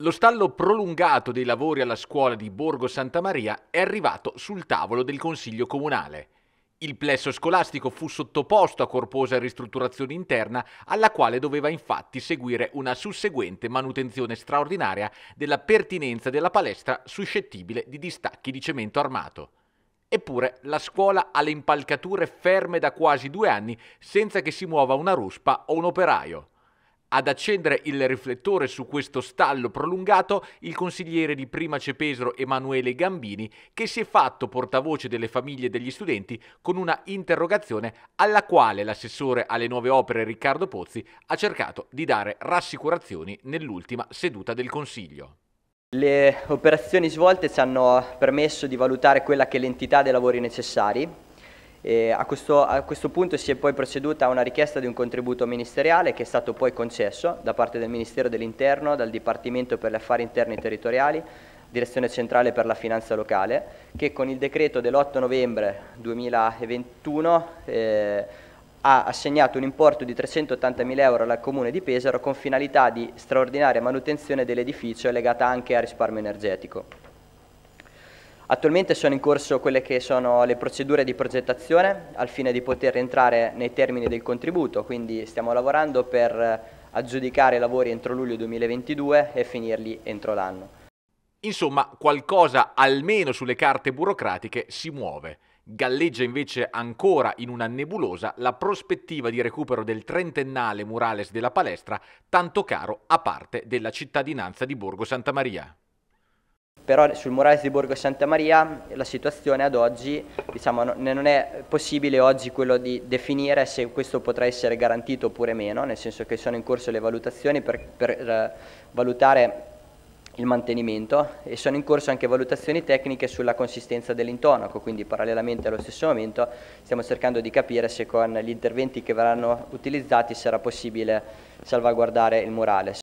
Lo stallo prolungato dei lavori alla scuola di Borgo Santa Maria è arrivato sul tavolo del Consiglio Comunale. Il plesso scolastico fu sottoposto a corposa ristrutturazione interna, alla quale doveva infatti seguire una susseguente manutenzione straordinaria della pertinenza della palestra suscettibile di distacchi di cemento armato. Eppure la scuola ha le impalcature ferme da quasi due anni senza che si muova una ruspa o un operaio. Ad accendere il riflettore su questo stallo prolungato il consigliere di Prima Cepesro Emanuele Gambini che si è fatto portavoce delle famiglie degli studenti con una interrogazione alla quale l'assessore alle nuove opere Riccardo Pozzi ha cercato di dare rassicurazioni nell'ultima seduta del Consiglio. Le operazioni svolte ci hanno permesso di valutare quella che è l'entità dei lavori necessari a questo, a, questo, punto si è poi proceduta a una richiesta di un contributo ministeriale che è stato poi concesso da parte del Ministero dell'Interno, dal Dipartimento per gli Affari Interni e Territoriali, Direzione Centrale per la Finanza Locale, che con il decreto dell'8 novembre 2021 eh, ha assegnato un importo di 380.000 euro al Comune di Pesaro con finalità di straordinaria manutenzione dell'edificio legata anche al risparmio energetico. Attualmente sono in corso quelle che sono le procedure di progettazione al fine di poter entrare nei termini del contributo, quindi stiamo lavorando per eh, aggiudicare i lavori entro luglio 2022 e finirli entro l'anno. Insomma, qualcosa almeno sulle carte burocratiche si muove. Galleggia invece ancora in una nebulosa la prospettiva di recupero del trentennale murales della palestra, tanto caro a parte della cittadinanza di Borgo Santa Maria. Però sul Morales di Borgo Santa Maria la situazione ad oggi, diciamo, non è possibile oggi quello di definire se questo potrà essere garantito oppure meno, nel senso che sono in corso le valutazioni per, per eh, valutare il mantenimento e sono in corso anche valutazioni tecniche sulla consistenza dell'intonaco, quindi parallelamente allo stesso momento stiamo cercando di capire se con gli interventi che verranno utilizzati sarà possibile salvaguardare il murales.